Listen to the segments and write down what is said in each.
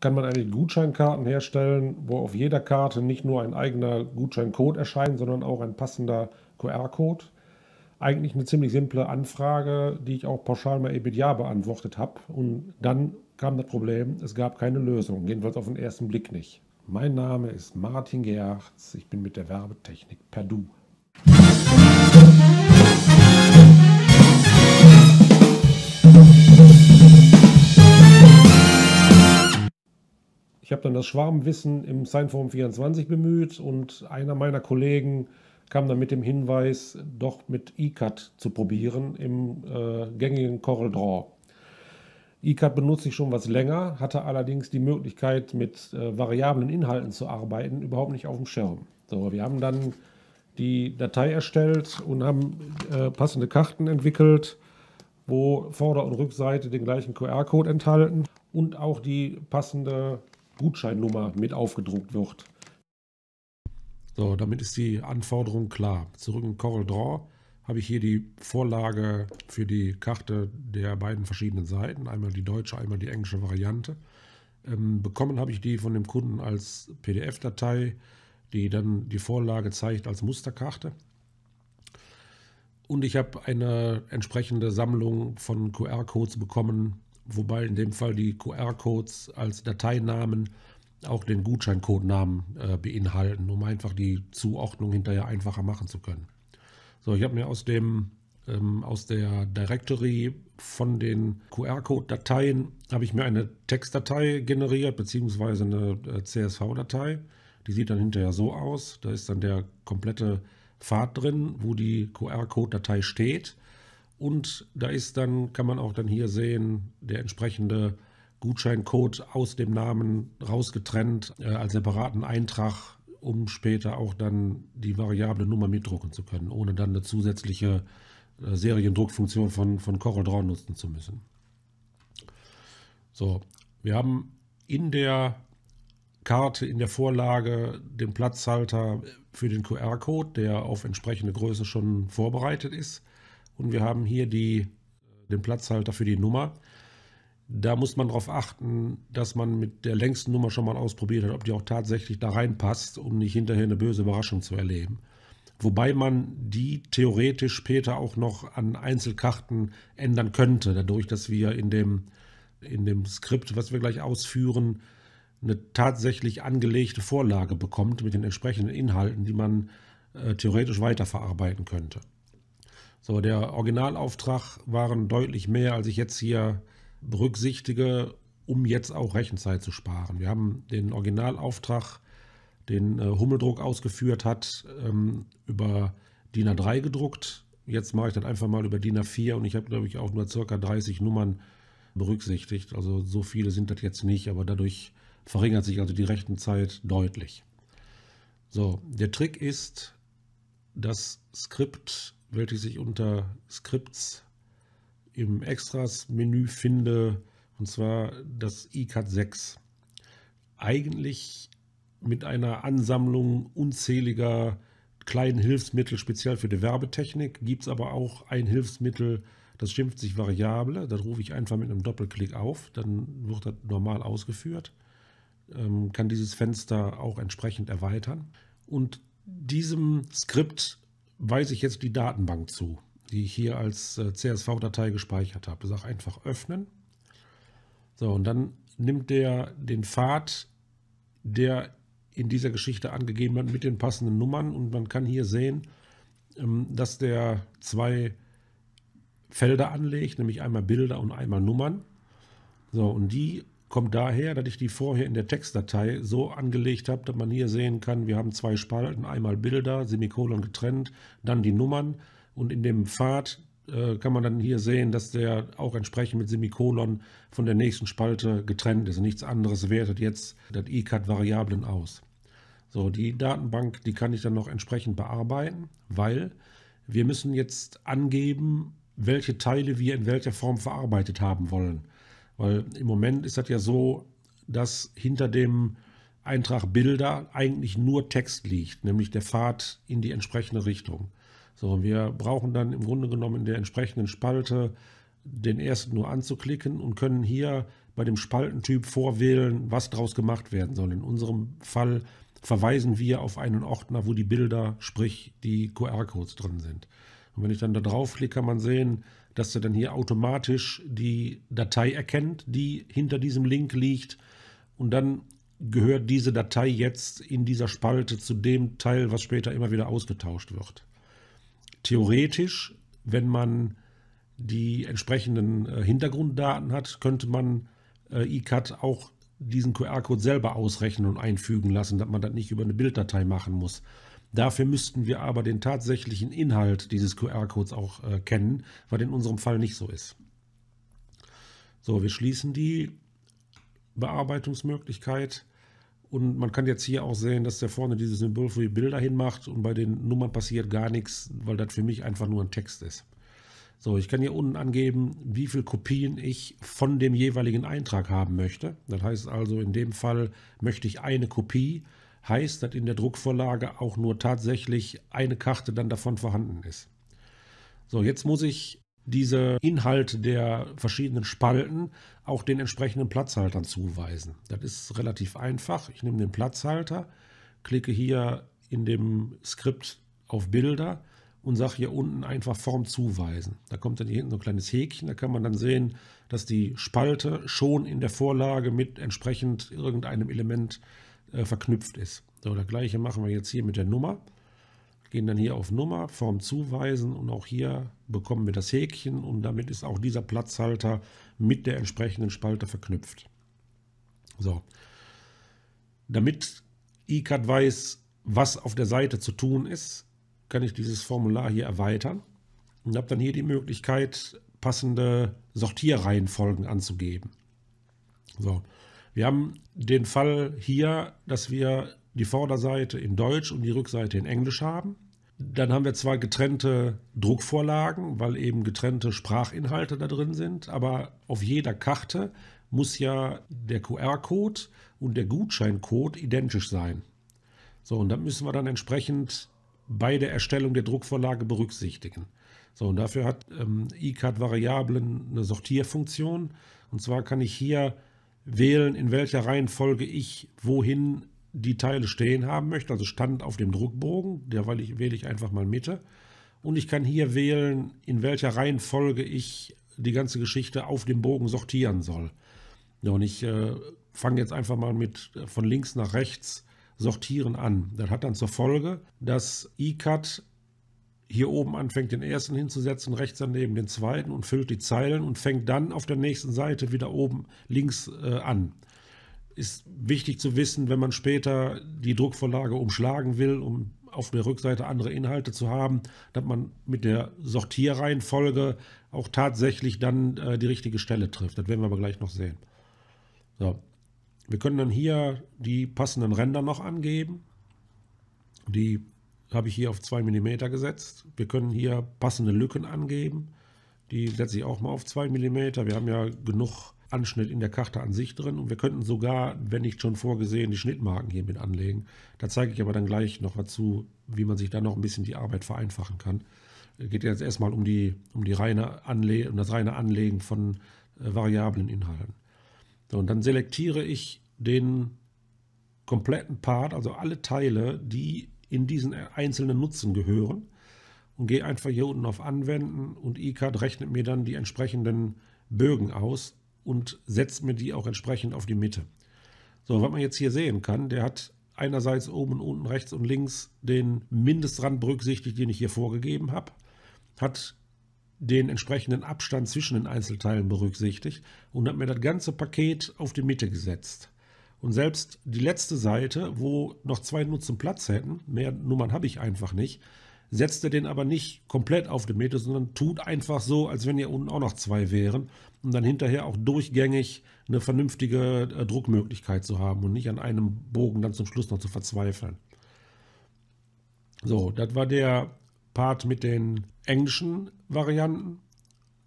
kann man eigentlich Gutscheinkarten herstellen, wo auf jeder Karte nicht nur ein eigener Gutscheincode erscheint, sondern auch ein passender QR-Code. Eigentlich eine ziemlich simple Anfrage, die ich auch pauschal mal eben ja beantwortet habe. Und dann kam das Problem, es gab keine Lösung, jedenfalls auf den ersten Blick nicht. Mein Name ist Martin Gerhards, ich bin mit der Werbetechnik Perdue. Ich habe dann das Schwarmwissen im Seinform 24 bemüht und einer meiner Kollegen kam dann mit dem Hinweis, doch mit ECAT zu probieren im äh, gängigen Corel Draw. ECAT benutze ich schon was länger, hatte allerdings die Möglichkeit, mit äh, variablen Inhalten zu arbeiten, überhaupt nicht auf dem Schirm. So, wir haben dann die Datei erstellt und haben äh, passende Karten entwickelt, wo Vorder- und Rückseite den gleichen QR-Code enthalten und auch die passende Gutscheinnummer mit aufgedruckt wird. So, damit ist die Anforderung klar. Zurück in CorelDRAW habe ich hier die Vorlage für die Karte der beiden verschiedenen Seiten, einmal die deutsche, einmal die englische Variante. Ähm, bekommen habe ich die von dem Kunden als PDF-Datei, die dann die Vorlage zeigt als Musterkarte. Und ich habe eine entsprechende Sammlung von QR-Codes bekommen, wobei in dem Fall die QR-Codes als Dateinamen auch den Gutscheincodenamen äh, beinhalten, um einfach die Zuordnung hinterher einfacher machen zu können. So, ich habe mir aus dem ähm, aus der Directory von den QR-Code-Dateien habe ich mir eine Textdatei generiert beziehungsweise eine äh, CSV-Datei. Die sieht dann hinterher so aus. Da ist dann der komplette Pfad drin, wo die QR-Code-Datei steht. Und da ist dann, kann man auch dann hier sehen, der entsprechende Gutscheincode aus dem Namen rausgetrennt äh, als separaten Eintrag, um später auch dann die variable Nummer mitdrucken zu können, ohne dann eine zusätzliche äh, Seriendruckfunktion von, von Corel nutzen zu müssen. So, wir haben in der Karte, in der Vorlage den Platzhalter für den QR-Code, der auf entsprechende Größe schon vorbereitet ist und wir haben hier die, den Platzhalter für die Nummer. Da muss man darauf achten, dass man mit der längsten Nummer schon mal ausprobiert hat, ob die auch tatsächlich da reinpasst, um nicht hinterher eine böse Überraschung zu erleben. Wobei man die theoretisch später auch noch an Einzelkarten ändern könnte, dadurch, dass wir in dem, in dem Skript, was wir gleich ausführen, eine tatsächlich angelegte Vorlage bekommt mit den entsprechenden Inhalten, die man äh, theoretisch weiterverarbeiten könnte. So, der Originalauftrag waren deutlich mehr, als ich jetzt hier berücksichtige, um jetzt auch Rechenzeit zu sparen. Wir haben den Originalauftrag, den äh, Hummeldruck ausgeführt hat, ähm, über DIN A3 gedruckt. Jetzt mache ich das einfach mal über DIN A4 und ich habe, glaube ich, auch nur ca. 30 Nummern berücksichtigt. Also so viele sind das jetzt nicht, aber dadurch verringert sich also die Rechenzeit deutlich. So, der Trick ist, das Skript welche ich unter Skripts im Extras-Menü finde, und zwar das iCAD 6. Eigentlich mit einer Ansammlung unzähliger kleinen Hilfsmittel, speziell für die Werbetechnik, gibt es aber auch ein Hilfsmittel, das schimpft sich Variable. Das rufe ich einfach mit einem Doppelklick auf, dann wird das normal ausgeführt. Ähm, kann dieses Fenster auch entsprechend erweitern. Und diesem Skript weise ich jetzt die Datenbank zu, die ich hier als äh, CSV-Datei gespeichert habe. Ich sage einfach öffnen. So, und dann nimmt der den Pfad, der in dieser Geschichte angegeben wird, mit den passenden Nummern. Und man kann hier sehen, ähm, dass der zwei Felder anlegt, nämlich einmal Bilder und einmal Nummern. So, und die kommt daher, dass ich die vorher in der Textdatei so angelegt habe, dass man hier sehen kann, wir haben zwei Spalten, einmal Bilder, Semikolon getrennt, dann die Nummern und in dem Pfad äh, kann man dann hier sehen, dass der auch entsprechend mit Semikolon von der nächsten Spalte getrennt ist. Nichts anderes wertet jetzt das ICAT-Variablen aus. So, die Datenbank, die kann ich dann noch entsprechend bearbeiten, weil wir müssen jetzt angeben, welche Teile wir in welcher Form verarbeitet haben wollen. Weil im Moment ist das ja so, dass hinter dem Eintrag Bilder eigentlich nur Text liegt, nämlich der Pfad in die entsprechende Richtung. So, wir brauchen dann im Grunde genommen in der entsprechenden Spalte den ersten nur anzuklicken und können hier bei dem Spaltentyp vorwählen, was daraus gemacht werden soll. In unserem Fall verweisen wir auf einen Ordner, wo die Bilder, sprich die QR-Codes drin sind. Und wenn ich dann da drauf klicke, kann man sehen, dass er dann hier automatisch die Datei erkennt, die hinter diesem Link liegt. Und dann gehört diese Datei jetzt in dieser Spalte zu dem Teil, was später immer wieder ausgetauscht wird. Theoretisch, wenn man die entsprechenden äh, Hintergrunddaten hat, könnte man äh, ICAT auch diesen QR-Code selber ausrechnen und einfügen lassen, dass man das nicht über eine Bilddatei machen muss. Dafür müssten wir aber den tatsächlichen Inhalt dieses QR-Codes auch äh, kennen, was in unserem Fall nicht so ist. So, wir schließen die Bearbeitungsmöglichkeit. Und man kann jetzt hier auch sehen, dass der vorne dieses Symbol für die Bilder hinmacht und bei den Nummern passiert gar nichts, weil das für mich einfach nur ein Text ist. So, ich kann hier unten angeben, wie viele Kopien ich von dem jeweiligen Eintrag haben möchte. Das heißt also, in dem Fall möchte ich eine Kopie heißt, dass in der Druckvorlage auch nur tatsächlich eine Karte dann davon vorhanden ist. So, jetzt muss ich diese Inhalte der verschiedenen Spalten auch den entsprechenden Platzhaltern zuweisen. Das ist relativ einfach. Ich nehme den Platzhalter, klicke hier in dem Skript auf Bilder und sage hier unten einfach Form zuweisen. Da kommt dann hier hinten so ein kleines Häkchen, da kann man dann sehen, dass die Spalte schon in der Vorlage mit entsprechend irgendeinem Element äh, verknüpft ist. So, das gleiche machen wir jetzt hier mit der Nummer. Gehen dann hier auf Nummer, Form zuweisen und auch hier bekommen wir das Häkchen und damit ist auch dieser Platzhalter mit der entsprechenden Spalte verknüpft. So, damit ICAD weiß, was auf der Seite zu tun ist, kann ich dieses Formular hier erweitern und habe dann hier die Möglichkeit, passende Sortierreihenfolgen anzugeben. So, wir haben den Fall hier, dass wir die Vorderseite in Deutsch und die Rückseite in Englisch haben. Dann haben wir zwar getrennte Druckvorlagen, weil eben getrennte Sprachinhalte da drin sind, aber auf jeder Karte muss ja der QR-Code und der Gutscheincode identisch sein. So, und dann müssen wir dann entsprechend bei der Erstellung der Druckvorlage berücksichtigen. So, und dafür hat ähm, eCard Variablen eine Sortierfunktion. Und zwar kann ich hier wählen, in welcher Reihenfolge ich wohin die Teile stehen haben möchte, also Stand auf dem Druckbogen, derweil ich, wähle ich einfach mal Mitte. Und ich kann hier wählen, in welcher Reihenfolge ich die ganze Geschichte auf dem Bogen sortieren soll. Ja, und ich äh, fange jetzt einfach mal mit äh, von links nach rechts sortieren an. Das hat dann zur Folge, dass iCut hier oben anfängt, den ersten hinzusetzen, rechts daneben den zweiten und füllt die Zeilen und fängt dann auf der nächsten Seite wieder oben links äh, an. Ist wichtig zu wissen, wenn man später die Druckvorlage umschlagen will, um auf der Rückseite andere Inhalte zu haben, dass man mit der Sortierreihenfolge auch tatsächlich dann äh, die richtige Stelle trifft. Das werden wir aber gleich noch sehen. So. Wir können dann hier die passenden Ränder noch angeben, die habe ich hier auf 2 mm gesetzt. Wir können hier passende Lücken angeben. Die setze ich auch mal auf 2 mm. Wir haben ja genug Anschnitt in der Karte an sich drin und wir könnten sogar, wenn nicht schon vorgesehen, die Schnittmarken hier mit anlegen. Da zeige ich aber dann gleich noch dazu, wie man sich da noch ein bisschen die Arbeit vereinfachen kann. Es geht jetzt erstmal um, die, um, die reine um das reine Anlegen von äh, variablen Inhalten. So, und dann selektiere ich den kompletten Part, also alle Teile, die in diesen einzelnen Nutzen gehören und gehe einfach hier unten auf Anwenden und ICAD rechnet mir dann die entsprechenden Bögen aus und setzt mir die auch entsprechend auf die Mitte. So, was man jetzt hier sehen kann, der hat einerseits oben und unten rechts und links den Mindestrand berücksichtigt, den ich hier vorgegeben habe, hat den entsprechenden Abstand zwischen den Einzelteilen berücksichtigt und hat mir das ganze Paket auf die Mitte gesetzt. Und selbst die letzte Seite, wo noch zwei Nutzen Platz hätten, mehr Nummern habe ich einfach nicht, setzt er den aber nicht komplett auf den Meter, sondern tut einfach so, als wenn hier unten auch noch zwei wären, um dann hinterher auch durchgängig eine vernünftige äh, Druckmöglichkeit zu haben und nicht an einem Bogen dann zum Schluss noch zu verzweifeln. So, das war der Part mit den englischen Varianten.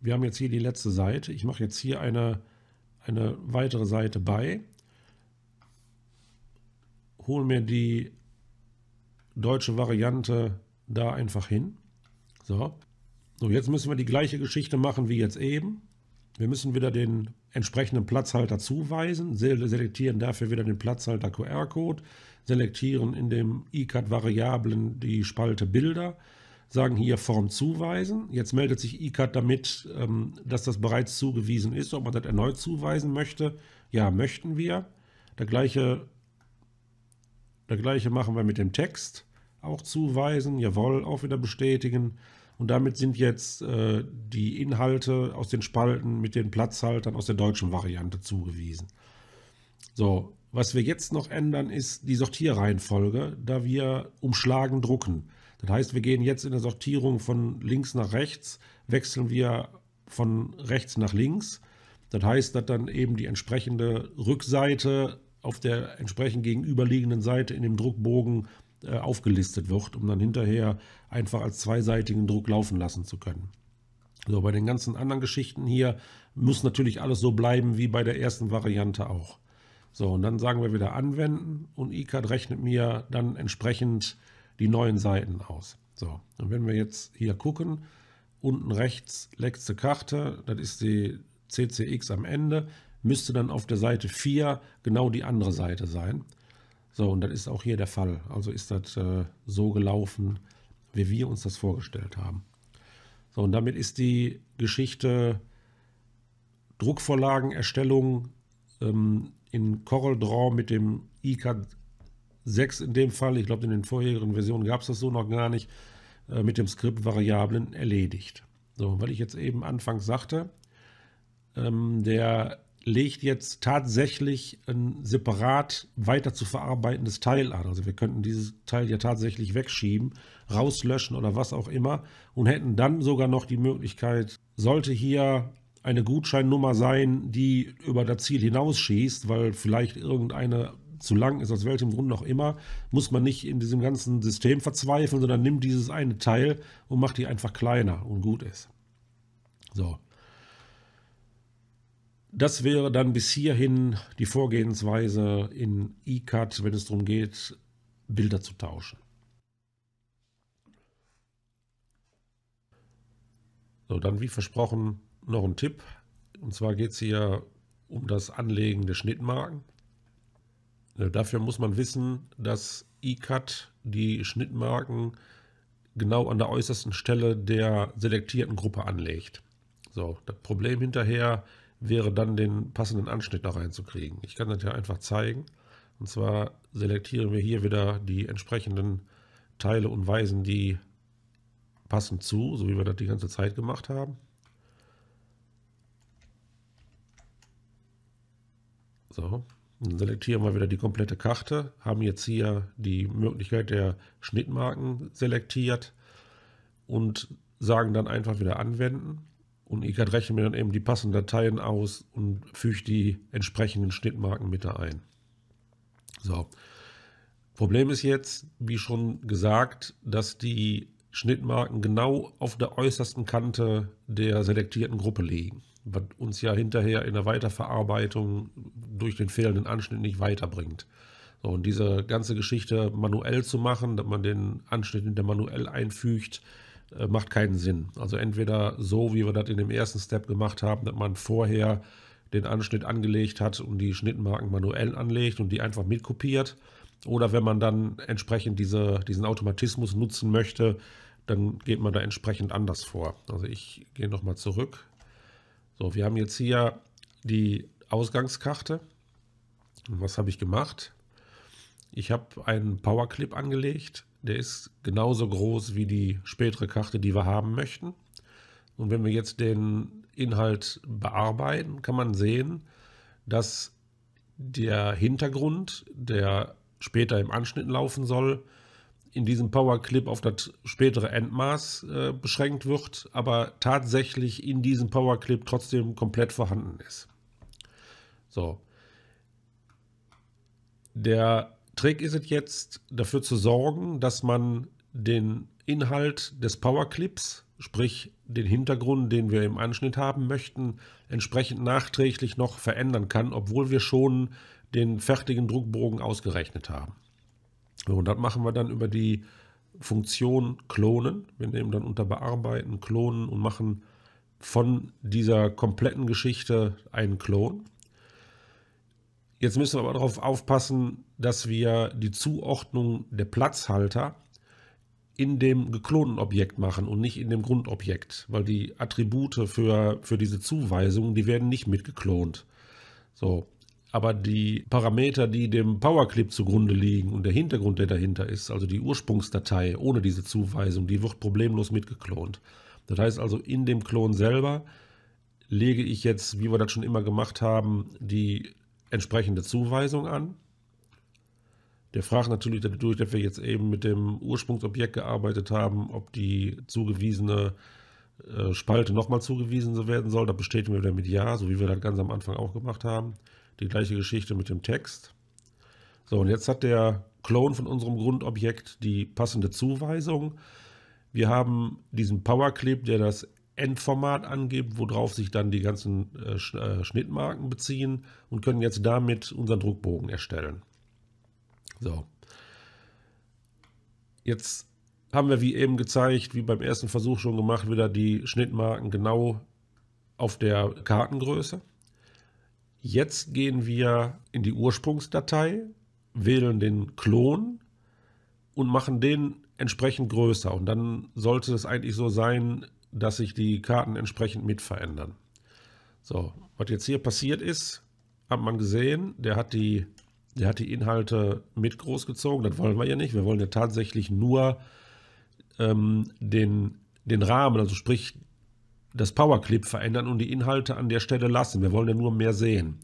Wir haben jetzt hier die letzte Seite. Ich mache jetzt hier eine, eine weitere Seite bei hole mir die deutsche Variante da einfach hin. So. So, jetzt müssen wir die gleiche Geschichte machen wie jetzt eben. Wir müssen wieder den entsprechenden Platzhalter zuweisen, selektieren dafür wieder den Platzhalter QR-Code, selektieren in dem icat variablen die Spalte Bilder, sagen hier Form zuweisen. Jetzt meldet sich ICAT damit, ähm, dass das bereits zugewiesen ist, ob man das erneut zuweisen möchte. Ja, möchten wir. Der gleiche das gleiche machen wir mit dem Text. Auch zuweisen, jawohl, auch wieder bestätigen. Und damit sind jetzt äh, die Inhalte aus den Spalten mit den Platzhaltern aus der deutschen Variante zugewiesen. So, was wir jetzt noch ändern, ist die Sortierreihenfolge, da wir umschlagen drucken. Das heißt, wir gehen jetzt in der Sortierung von links nach rechts, wechseln wir von rechts nach links. Das heißt, dass dann eben die entsprechende Rückseite auf der entsprechend gegenüberliegenden Seite in dem Druckbogen äh, aufgelistet wird, um dann hinterher einfach als zweiseitigen Druck laufen lassen zu können. So, bei den ganzen anderen Geschichten hier muss natürlich alles so bleiben wie bei der ersten Variante auch. So, und dann sagen wir wieder anwenden und ICAD rechnet mir dann entsprechend die neuen Seiten aus. So, und wenn wir jetzt hier gucken, unten rechts letzte Karte, das ist die CCX am Ende, müsste dann auf der Seite 4 genau die andere Seite sein. So, und das ist auch hier der Fall. Also ist das äh, so gelaufen, wie wir uns das vorgestellt haben. So, und damit ist die Geschichte Druckvorlagenerstellung ähm, in CorelDRAW mit dem ICAD 6 in dem Fall, ich glaube in den vorherigen Versionen gab es das so noch gar nicht, äh, mit dem Skript Variablen erledigt. So, weil ich jetzt eben anfangs sagte, ähm, der legt jetzt tatsächlich ein separat weiter zu verarbeitendes Teil an. Also wir könnten dieses Teil ja tatsächlich wegschieben, rauslöschen oder was auch immer und hätten dann sogar noch die Möglichkeit, sollte hier eine Gutscheinnummer sein, die über das Ziel hinausschießt, weil vielleicht irgendeine zu lang ist, aus welchem Grund auch immer, muss man nicht in diesem ganzen System verzweifeln, sondern nimmt dieses eine Teil und macht die einfach kleiner und gut ist. So. Das wäre dann bis hierhin die Vorgehensweise in eCAD, wenn es darum geht, Bilder zu tauschen. So, dann wie versprochen noch ein Tipp. Und zwar geht es hier um das Anlegen der Schnittmarken. Dafür muss man wissen, dass eCAD die Schnittmarken genau an der äußersten Stelle der selektierten Gruppe anlegt. So, das Problem hinterher ist, wäre dann den passenden Anschnitt da reinzukriegen. Ich kann das ja einfach zeigen. Und zwar selektieren wir hier wieder die entsprechenden Teile und weisen die passend zu, so wie wir das die ganze Zeit gemacht haben. So, dann selektieren wir wieder die komplette Karte, haben jetzt hier die Möglichkeit der Schnittmarken selektiert und sagen dann einfach wieder anwenden. Und ich halt rechne mir dann eben die passenden Dateien aus und füge die entsprechenden Schnittmarken mit da ein. So. Problem ist jetzt, wie schon gesagt, dass die Schnittmarken genau auf der äußersten Kante der selektierten Gruppe liegen, was uns ja hinterher in der Weiterverarbeitung durch den fehlenden Anschnitt nicht weiterbringt. So, und diese ganze Geschichte manuell zu machen, dass man den Anschnitt hinter manuell einfügt, äh, macht keinen Sinn. Also entweder so, wie wir das in dem ersten Step gemacht haben, dass man vorher den Anschnitt angelegt hat und die Schnittmarken manuell anlegt und die einfach mitkopiert. Oder wenn man dann entsprechend diese, diesen Automatismus nutzen möchte, dann geht man da entsprechend anders vor. Also ich gehe nochmal zurück. So, wir haben jetzt hier die Ausgangskarte. Und was habe ich gemacht? Ich habe einen Powerclip angelegt der ist genauso groß wie die spätere Karte, die wir haben möchten. Und wenn wir jetzt den Inhalt bearbeiten, kann man sehen, dass der Hintergrund, der später im Anschnitt laufen soll, in diesem Power Clip auf das spätere Endmaß äh, beschränkt wird, aber tatsächlich in diesem Power Clip trotzdem komplett vorhanden ist. So. Der Trick ist es jetzt, dafür zu sorgen, dass man den Inhalt des Powerclips, sprich den Hintergrund, den wir im Anschnitt haben möchten, entsprechend nachträglich noch verändern kann, obwohl wir schon den fertigen Druckbogen ausgerechnet haben. Und das machen wir dann über die Funktion klonen. Wir nehmen dann unter Bearbeiten, klonen und machen von dieser kompletten Geschichte einen Klon. Jetzt müssen wir aber darauf aufpassen, dass wir die Zuordnung der Platzhalter in dem geklonten Objekt machen und nicht in dem Grundobjekt, weil die Attribute für, für diese Zuweisungen, die werden nicht mitgeklont. So. Aber die Parameter, die dem Powerclip zugrunde liegen und der Hintergrund, der dahinter ist, also die Ursprungsdatei ohne diese Zuweisung, die wird problemlos mitgeklont. Das heißt also, in dem Klon selber lege ich jetzt, wie wir das schon immer gemacht haben, die entsprechende Zuweisung an. Der fragt natürlich dadurch, dass wir jetzt eben mit dem Ursprungsobjekt gearbeitet haben, ob die zugewiesene äh, Spalte nochmal zugewiesen werden soll. Da bestätigen wir wieder mit Ja, so wie wir das ganz am Anfang auch gemacht haben. Die gleiche Geschichte mit dem Text. So, und jetzt hat der Clone von unserem Grundobjekt die passende Zuweisung. Wir haben diesen Powerclip, der das Endformat angeben, worauf sich dann die ganzen äh, äh, Schnittmarken beziehen und können jetzt damit unseren Druckbogen erstellen. So. Jetzt haben wir, wie eben gezeigt, wie beim ersten Versuch schon gemacht, wieder die Schnittmarken genau auf der Kartengröße. Jetzt gehen wir in die Ursprungsdatei, wählen den Klon und machen den entsprechend größer. Und dann sollte es eigentlich so sein, dass sich die Karten entsprechend mit verändern. So, was jetzt hier passiert ist, hat man gesehen, der hat die, der hat die Inhalte mit großgezogen. Das wollen wir ja nicht. Wir wollen ja tatsächlich nur ähm, den, den Rahmen, also sprich das Powerclip verändern und die Inhalte an der Stelle lassen. Wir wollen ja nur mehr sehen.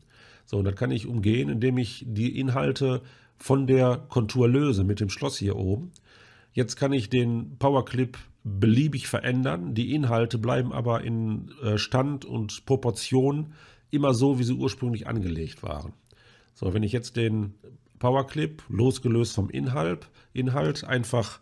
So, und das kann ich umgehen, indem ich die Inhalte von der Kontur löse mit dem Schloss hier oben. Jetzt kann ich den Powerclip beliebig verändern. Die Inhalte bleiben aber in äh, Stand und Proportion immer so, wie sie ursprünglich angelegt waren. So, wenn ich jetzt den Powerclip losgelöst vom Inhalt, Inhalt einfach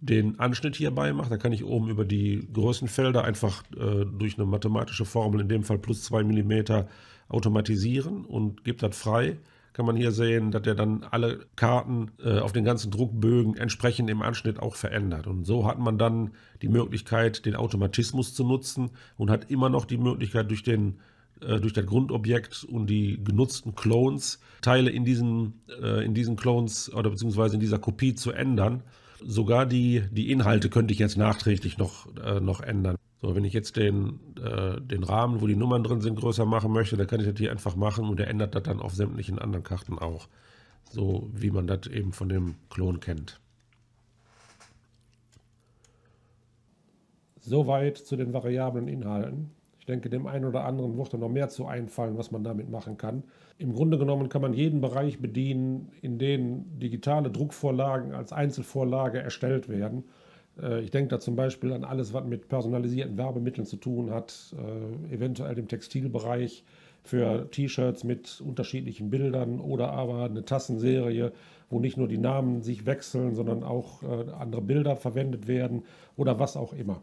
den Anschnitt hierbei mache, dann kann ich oben über die Größenfelder einfach äh, durch eine mathematische Formel, in dem Fall plus 2 mm, automatisieren und gebe das frei kann man hier sehen, dass er dann alle Karten äh, auf den ganzen Druckbögen entsprechend im Anschnitt auch verändert. Und so hat man dann die Möglichkeit, den Automatismus zu nutzen und hat immer noch die Möglichkeit, durch, den, äh, durch das Grundobjekt und die genutzten Clones Teile in diesen, äh, in diesen Clones oder beziehungsweise in dieser Kopie zu ändern. Sogar die, die Inhalte könnte ich jetzt nachträglich noch, äh, noch ändern. So, wenn ich jetzt den, äh, den Rahmen, wo die Nummern drin sind, größer machen möchte, dann kann ich das hier einfach machen und er ändert das dann auf sämtlichen anderen Karten auch. So wie man das eben von dem Klon kennt. Soweit zu den variablen Inhalten. Ich denke, dem einen oder anderen wird da noch mehr zu einfallen, was man damit machen kann. Im Grunde genommen kann man jeden Bereich bedienen, in dem digitale Druckvorlagen als Einzelvorlage erstellt werden äh, ich denke da zum Beispiel an alles, was mit personalisierten Werbemitteln zu tun hat, äh, eventuell im Textilbereich für T-Shirts mit unterschiedlichen Bildern oder aber eine Tassenserie, wo nicht nur die Namen sich wechseln, sondern auch äh, andere Bilder verwendet werden oder was auch immer.